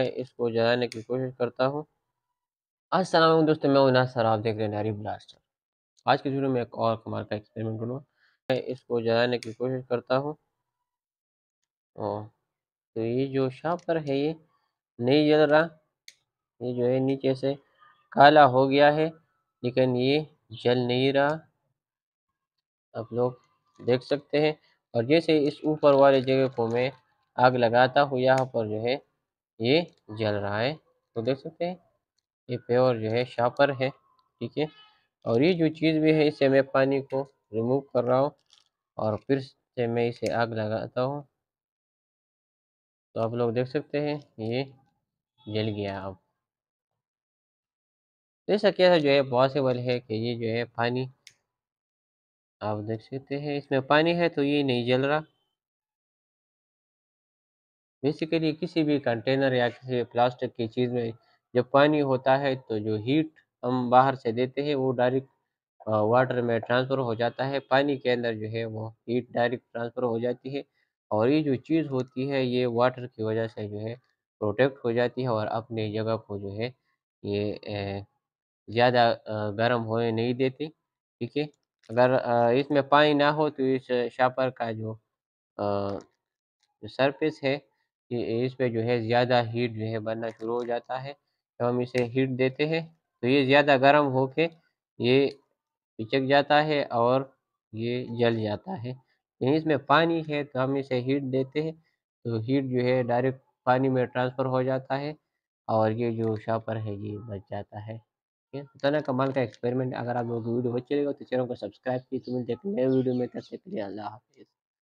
मैं इसको जलाने की कोशिश करता हूँ असलम दोस्तों मैं उन्हें सर आप देख रहे हैं नहरी ब्लास्टर आज के जुड़े में एक और कमाल का एक्सपेरिमेंट करूँगा मैं इसको जलाने की कोशिश करता हूँ और तो ये जो शापर है ये नहीं जल रहा ये जो है नीचे से काला हो गया है लेकिन ये जल नहीं रहा आप लोग देख सकते हैं और जैसे इस ऊपर वाले जगह को मैं आग लगाता हूँ यहाँ पर जो है ये जल रहा है तो देख सकते हैं ये प्योर जो है शापर है ठीक है और ये जो चीज़ भी है इसे मैं पानी को रिमूव कर रहा हूँ और फिर से मैं इसे आग लगाता हूँ तो आप लोग देख सकते हैं ये जल गया अब ऐसा कैसा जो है पॉसिबल है कि ये जो है पानी आप देख सकते हैं इसमें पानी है तो ये नहीं जल रहा बेसिकली किसी भी कंटेनर या किसी प्लास्टिक की चीज़ में जब पानी होता है तो जो हीट हम बाहर से देते हैं वो डायरेक्ट वाटर में ट्रांसफ़र हो जाता है पानी के अंदर जो है वो हीट डायरेक्ट ट्रांसफ़र हो जाती है और ये जो चीज़ होती है ये वाटर की वजह से जो है प्रोटेक्ट हो जाती है और अपनी जगह को जो है ये ज़्यादा गर्म होने नहीं देती ठीक है अगर इसमें पानी ना हो तो इस शापर का जो सरफेस है इस पे जो है ज़्यादा हीट जो है बनना शुरू हो जाता है जब हम इसे हीट देते हैं तो ये ज़्यादा गर्म हो के ये पिचक जाता है और ये जल जाता है यहीं इसमें पानी है तो हम इसे हीट देते हैं तो हीट जो है डायरेक्ट पानी में ट्रांसफ़र हो जाता है और ये जो शापर है ये बच जाता है ठीक है तना तो कमाल का एक्सपेरिमेंट अगर आप लोगों की वीडियो अच्छी लगेगा तो चैनल को सब्सक्राइब कीजिए तो मिलते हैं नए वीडियो में तब तक के लिए अल्लाह हाफिज़